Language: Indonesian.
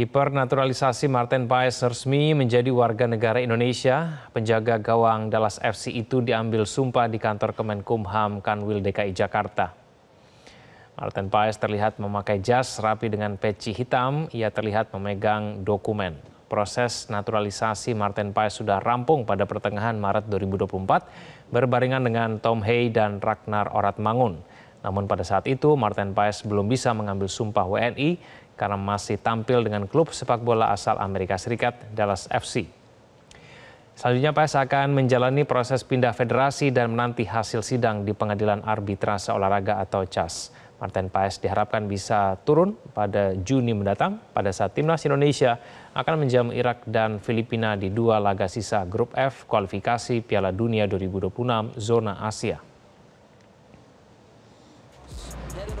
Kiper naturalisasi Martin Paes resmi menjadi warga negara Indonesia. Penjaga gawang Dallas FC itu diambil sumpah di kantor Kemenkumham Kanwil DKI Jakarta. Martin Paes terlihat memakai jas rapi dengan peci hitam. Ia terlihat memegang dokumen. Proses naturalisasi Martin Paes sudah rampung pada pertengahan Maret 2024 berbarengan dengan Tom Hay dan Ragnar Orat Mangun. Namun pada saat itu Martin Paes belum bisa mengambil sumpah WNI karena masih tampil dengan klub sepak bola asal Amerika Serikat Dallas FC. Selanjutnya Paes akan menjalani proses pindah federasi dan menanti hasil sidang di Pengadilan Arbitrase Olahraga atau CAS. Martin Paes diharapkan bisa turun pada Juni mendatang pada saat timnas Indonesia akan menjamu Irak dan Filipina di dua laga sisa grup F kualifikasi Piala Dunia 2026 zona Asia.